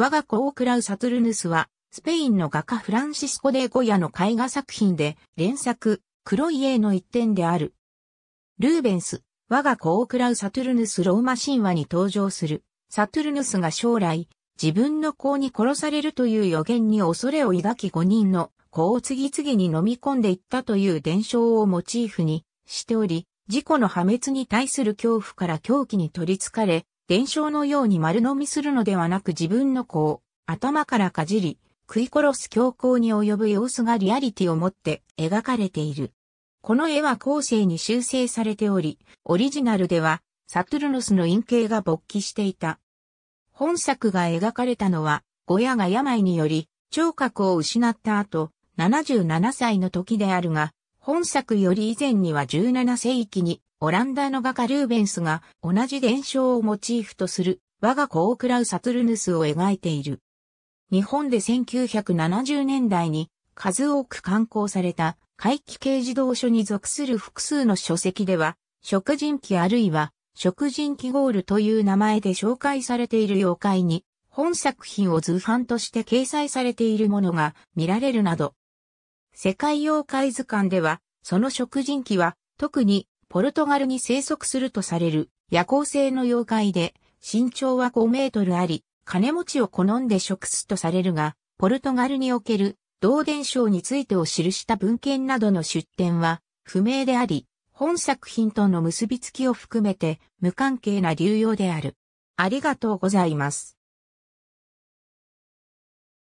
我が子オークラウ・サトゥルヌスは、スペインの画家フランシスコ・デ・ゴヤの絵画作品で、連作、黒い絵の一点である。ルーベンス、我が子オークラウ・サトゥルヌスローマ神話に登場する、サトゥルヌスが将来、自分の子に殺されるという予言に恐れを抱き5人の子を次々に飲み込んでいったという伝承をモチーフにしており、事故の破滅に対する恐怖から狂気に取りつかれ、伝承のように丸飲みするのではなく自分の子を頭からかじり、食い殺す強行に及ぶ様子がリアリティを持って描かれている。この絵は後世に修正されており、オリジナルではサトゥルノスの陰茎が勃起していた。本作が描かれたのは、ゴヤが病により、聴覚を失った後、77歳の時であるが、本作より以前には17世紀にオランダの画家ルーベンスが同じ伝承をモチーフとする我が子を喰らうサトルヌスを描いている。日本で1970年代に数多く刊行された怪奇系児童書に属する複数の書籍では、食人鬼あるいは食人鬼ゴールという名前で紹介されている妖怪に、本作品を図版として掲載されているものが見られるなど、世界妖怪図鑑では、その食人鬼は、特にポルトガルに生息するとされる夜行性の妖怪で、身長は5メートルあり、金持ちを好んで食すとされるが、ポルトガルにおける同伝承についてを記した文献などの出典は不明であり、本作品との結びつきを含めて無関係な流用である。ありがとうございます。